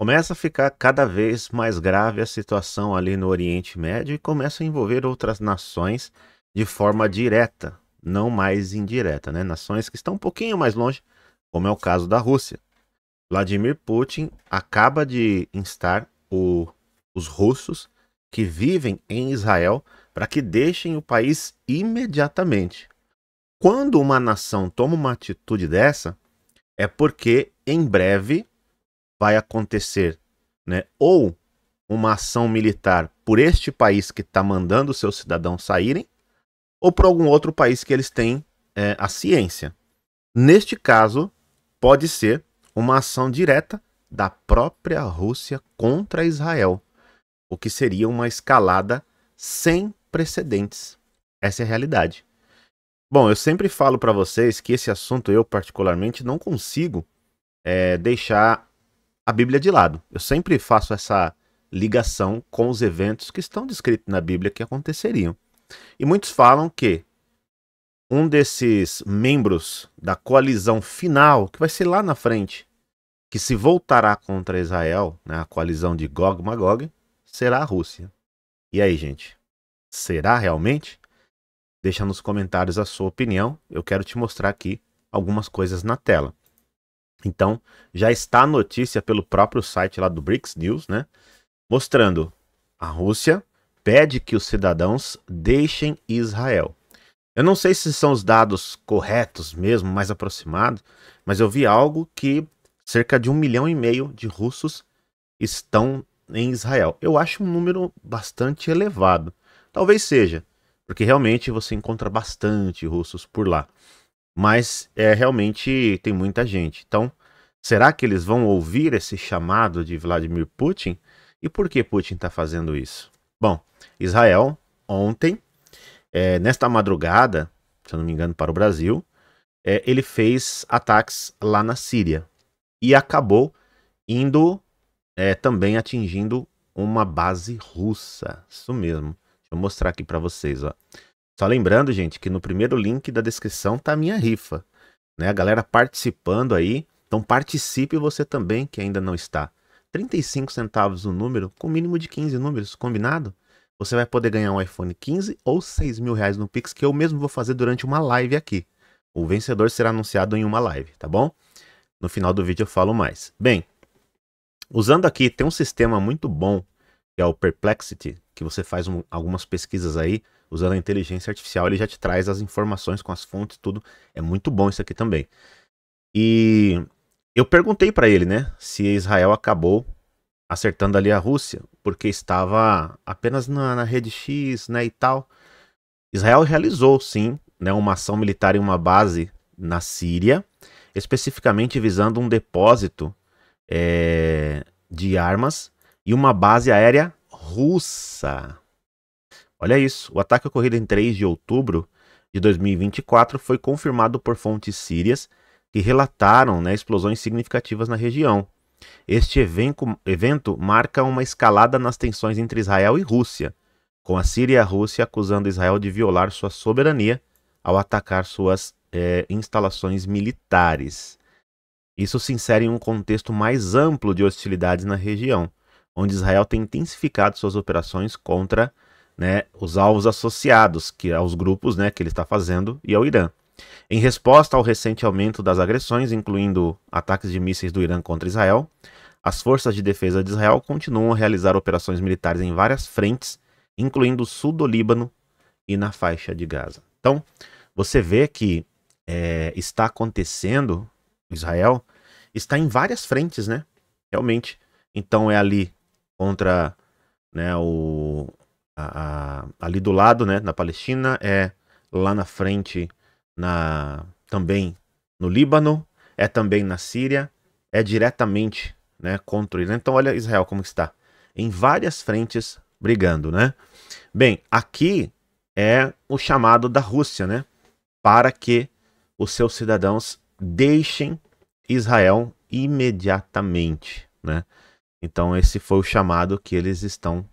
Começa a ficar cada vez mais grave a situação ali no Oriente Médio e começa a envolver outras nações de forma direta, não mais indireta, né? Nações que estão um pouquinho mais longe, como é o caso da Rússia. Vladimir Putin acaba de instar o, os russos que vivem em Israel para que deixem o país imediatamente. Quando uma nação toma uma atitude dessa, é porque em breve vai acontecer, né? Ou uma ação militar por este país que está mandando seus cidadãos saírem, ou por algum outro país que eles têm é, a ciência. Neste caso, pode ser uma ação direta da própria Rússia contra Israel, o que seria uma escalada sem precedentes. Essa é a realidade. Bom, eu sempre falo para vocês que esse assunto eu particularmente não consigo é, deixar a Bíblia de lado. Eu sempre faço essa ligação com os eventos que estão descritos na Bíblia que aconteceriam. E muitos falam que um desses membros da coalizão final, que vai ser lá na frente, que se voltará contra Israel, né, a coalizão de Gog e Magog, será a Rússia. E aí, gente? Será realmente? Deixa nos comentários a sua opinião. Eu quero te mostrar aqui algumas coisas na tela. Então, já está a notícia pelo próprio site lá do BRICS News, né? Mostrando a Rússia pede que os cidadãos deixem Israel. Eu não sei se são os dados corretos mesmo, mais aproximados, mas eu vi algo que cerca de um milhão e meio de russos estão em Israel. Eu acho um número bastante elevado. Talvez seja, porque realmente você encontra bastante russos por lá mas é, realmente tem muita gente. Então, será que eles vão ouvir esse chamado de Vladimir Putin? E por que Putin está fazendo isso? Bom, Israel, ontem, é, nesta madrugada, se eu não me engano, para o Brasil, é, ele fez ataques lá na Síria e acabou indo é, também atingindo uma base russa. Isso mesmo. Deixa eu mostrar aqui para vocês. Ó. Só lembrando, gente, que no primeiro link da descrição tá a minha rifa. Né? A galera participando aí. Então participe você também que ainda não está. 35 centavos o número, com mínimo de 15 números, combinado? Você vai poder ganhar um iPhone 15 ou 6 mil reais no Pix, que eu mesmo vou fazer durante uma live aqui. O vencedor será anunciado em uma live, tá bom? No final do vídeo eu falo mais. Bem, usando aqui, tem um sistema muito bom, que é o Perplexity, que você faz um, algumas pesquisas aí usando a inteligência artificial, ele já te traz as informações com as fontes, tudo. É muito bom isso aqui também. E eu perguntei para ele, né, se Israel acabou acertando ali a Rússia, porque estava apenas na, na, rede X, né, e tal. Israel realizou, sim, né, uma ação militar em uma base na Síria, especificamente visando um depósito é, de armas e uma base aérea russa. Olha isso, o ataque ocorrido em 3 de outubro de 2024 foi confirmado por fontes sírias que relataram né, explosões significativas na região. Este evento marca uma escalada nas tensões entre Israel e Rússia, com a Síria e a Rússia acusando Israel de violar sua soberania ao atacar suas é, instalações militares. Isso se insere em um contexto mais amplo de hostilidades na região, onde Israel tem intensificado suas operações contra né, os alvos associados que aos grupos né, que ele está fazendo e ao Irã. Em resposta ao recente aumento das agressões, incluindo ataques de mísseis do Irã contra Israel, as forças de defesa de Israel continuam a realizar operações militares em várias frentes, incluindo o sul do Líbano e na faixa de Gaza. Então, você vê que é, está acontecendo, Israel está em várias frentes, né? Realmente. Então é ali contra né, o, a, a, ali do lado, né, na Palestina, é lá na frente, na também no Líbano, é também na Síria, é diretamente, né, contra Israel. Então olha Israel como está, em várias frentes brigando, né? Bem, aqui é o chamado da Rússia, né, para que os seus cidadãos deixem Israel imediatamente, né? Então esse foi o chamado que eles estão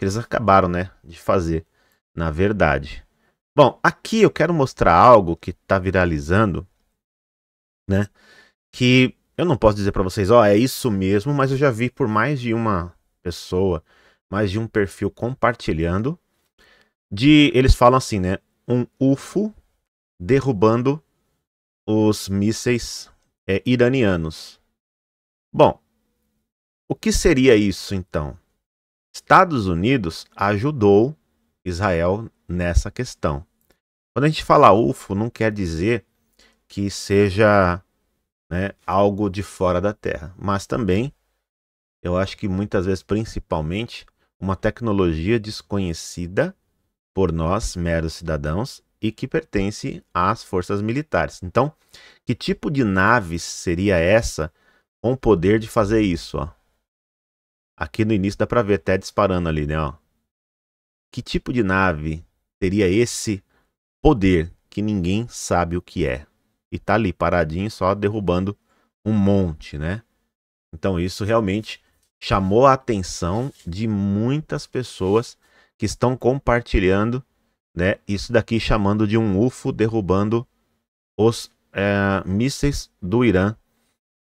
que eles acabaram, né, de fazer, na verdade. Bom, aqui eu quero mostrar algo que está viralizando, né, que eu não posso dizer para vocês, ó, oh, é isso mesmo, mas eu já vi por mais de uma pessoa, mais de um perfil compartilhando, de eles falam assim, né, um UFO derrubando os mísseis é, iranianos. Bom, o que seria isso então? Estados Unidos ajudou Israel nessa questão. Quando a gente fala UFO, não quer dizer que seja né, algo de fora da Terra, mas também, eu acho que muitas vezes, principalmente, uma tecnologia desconhecida por nós, meros cidadãos, e que pertence às forças militares. Então, que tipo de nave seria essa com o poder de fazer isso? Ó? Aqui no início dá para ver até disparando ali, né? Ó. Que tipo de nave teria esse poder que ninguém sabe o que é? E tá ali paradinho só derrubando um monte, né? Então isso realmente chamou a atenção de muitas pessoas que estão compartilhando, né? Isso daqui chamando de um UFO derrubando os é, mísseis do Irã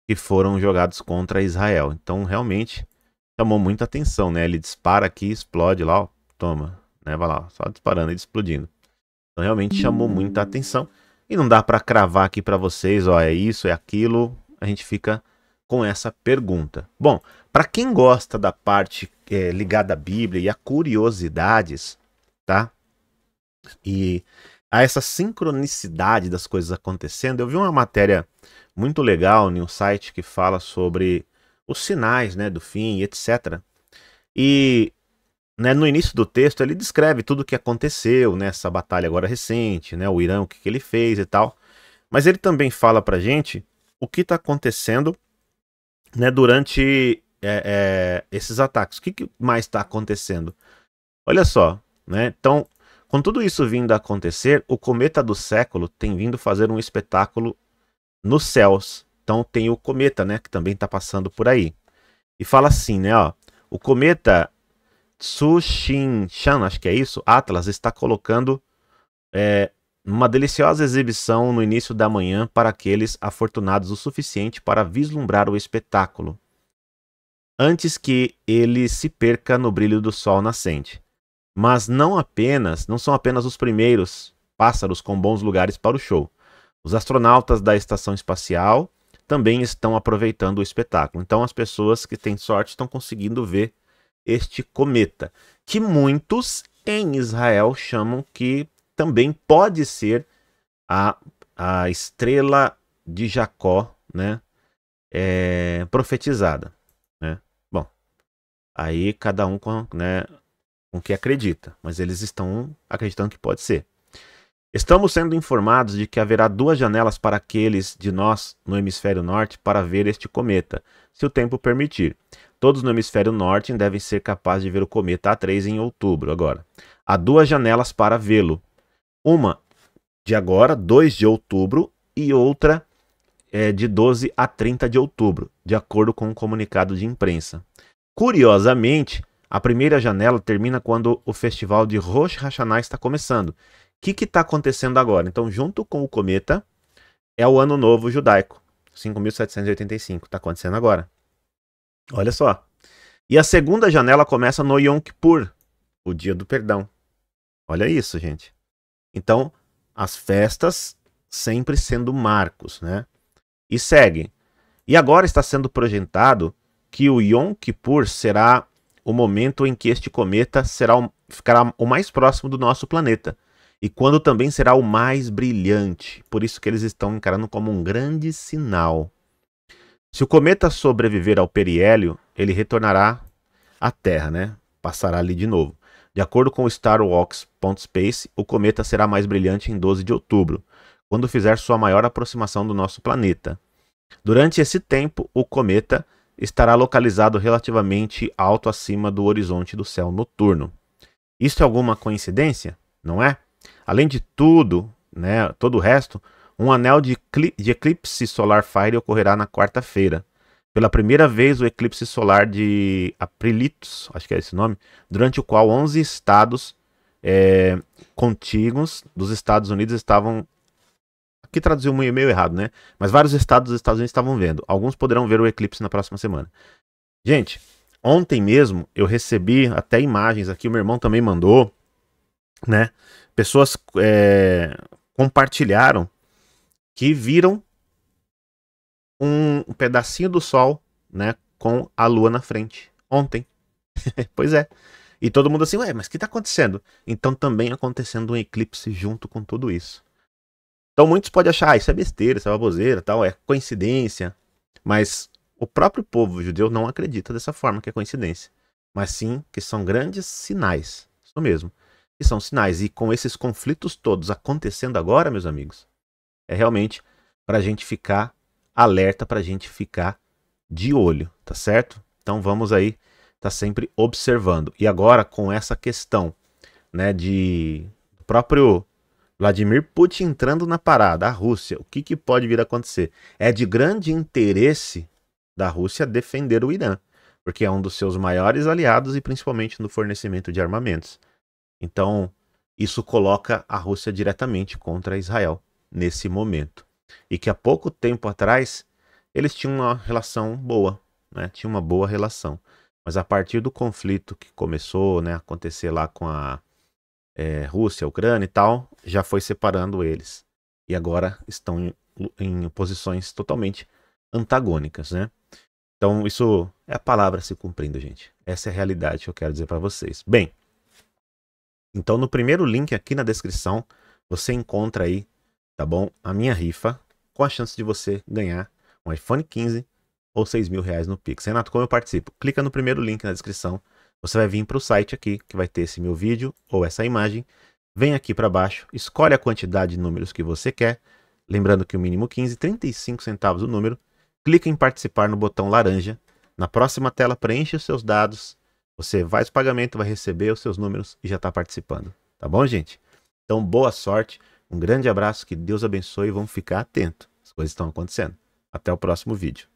que foram jogados contra Israel. Então realmente chamou muita atenção, né? Ele dispara aqui, explode lá, ó, toma, né? Vai lá, só disparando e explodindo. Então realmente chamou muita atenção e não dá para cravar aqui para vocês, ó, é isso, é aquilo. A gente fica com essa pergunta. Bom, para quem gosta da parte é, ligada à Bíblia e a curiosidades, tá? E a essa sincronicidade das coisas acontecendo, eu vi uma matéria muito legal em um site que fala sobre os sinais né, do fim, etc. E né, no início do texto ele descreve tudo o que aconteceu nessa né, batalha agora recente, né, o Irã, o que, que ele fez e tal. Mas ele também fala para gente o que está acontecendo né, durante é, é, esses ataques. O que, que mais está acontecendo? Olha só, né? Então, com tudo isso vindo a acontecer, o cometa do século tem vindo fazer um espetáculo nos céus, então tem o cometa, né, que também está passando por aí. E fala assim, né, ó, o cometa Tsushinshan, acho que é isso, Atlas está colocando é, uma deliciosa exibição no início da manhã para aqueles afortunados o suficiente para vislumbrar o espetáculo, antes que ele se perca no brilho do sol nascente. Mas não apenas, não são apenas os primeiros pássaros com bons lugares para o show. Os astronautas da estação espacial também estão aproveitando o espetáculo. Então as pessoas que têm sorte estão conseguindo ver este cometa, que muitos em Israel chamam que também pode ser a, a estrela de Jacó, né? É, profetizada, né? Bom, aí cada um com, né, com que acredita, mas eles estão acreditando que pode ser. Estamos sendo informados de que haverá duas janelas para aqueles de nós no hemisfério norte para ver este cometa, se o tempo permitir. Todos no hemisfério norte devem ser capazes de ver o cometa A3 em outubro agora. Há duas janelas para vê-lo. Uma de agora, 2 de outubro, e outra é, de 12 a 30 de outubro, de acordo com um comunicado de imprensa. Curiosamente, a primeira janela termina quando o festival de Rosh Hashanah está começando, que está acontecendo agora? Então, junto com o cometa, é o ano novo judaico, 5.785, está acontecendo agora. Olha só. E a segunda janela começa no Yom Kippur, o dia do perdão. Olha isso, gente. Então, as festas sempre sendo marcos, né? E segue. E agora está sendo projetado que o Yom Kippur será o momento em que este cometa será o, ficará o mais próximo do nosso planeta e quando também será o mais brilhante. Por isso que eles estão encarando como um grande sinal. Se o cometa sobreviver ao periélio, ele retornará à Terra, né? Passará ali de novo. De acordo com o StarWalks.space, o cometa será mais brilhante em 12 de outubro, quando fizer sua maior aproximação do nosso planeta. Durante esse tempo, o cometa estará localizado relativamente alto acima do horizonte do céu noturno. Isso é alguma coincidência? Não é? Além de tudo, né, todo o resto, um anel de, de eclipse solar Fire ocorrerá na quarta-feira. Pela primeira vez, o eclipse solar de Aprilitos, acho que é esse nome, durante o qual 11 estados é, contíguos dos Estados Unidos estavam. Aqui traduziu um e-mail errado, né? Mas vários estados dos Estados Unidos estavam vendo. Alguns poderão ver o eclipse na próxima semana. Gente, ontem mesmo eu recebi até imagens aqui, o meu irmão também mandou, né? pessoas é, compartilharam que viram um pedacinho do sol, né, com a lua na frente ontem. pois é. E todo mundo assim, ué, mas o que está acontecendo? Então também acontecendo um eclipse junto com tudo isso. Então muitos podem achar, ah, isso é besteira, isso é baboseira, tal, é coincidência. Mas o próprio povo judeu não acredita dessa forma que é coincidência. Mas sim que são grandes sinais. Isso mesmo. E são sinais. E com esses conflitos todos acontecendo agora, meus amigos, é realmente para a gente ficar alerta, para a gente ficar de olho, tá certo? Então vamos aí tá sempre observando. E agora com essa questão, né, de próprio Vladimir Putin entrando na parada, a Rússia, o que, que pode vir a acontecer? É de grande interesse da Rússia defender o Irã, porque é um dos seus maiores aliados e principalmente no fornecimento de armamentos. Então, isso coloca a Rússia diretamente contra Israel nesse momento. E que há pouco tempo atrás eles tinham uma relação boa, né? tinha uma boa relação. Mas a partir do conflito que começou né, acontecer lá com a é, Rússia, Ucrânia e tal, já foi separando eles. E agora estão em, em posições totalmente antagônicas, né? Então, isso é a palavra se cumprindo, gente. Essa é a realidade que eu quero dizer para vocês. Bem, então, no primeiro link aqui na descrição, você encontra aí, tá bom? A minha rifa com a chance de você ganhar um iPhone 15 ou 6 mil reais no Pix. Renato, como eu participo? Clica no primeiro link na descrição. Você vai vir para o site aqui, que vai ter esse meu vídeo ou essa imagem. Vem aqui para baixo, escolhe a quantidade de números que você quer. Lembrando que o mínimo 15, 35 centavos o número. Clica em participar no botão laranja. Na próxima tela, preenche os seus dados você faz o pagamento, vai receber os seus números e já está participando. Tá bom, gente? Então, boa sorte, um grande abraço, que Deus abençoe e vamos ficar atento. As coisas estão acontecendo. Até o próximo vídeo.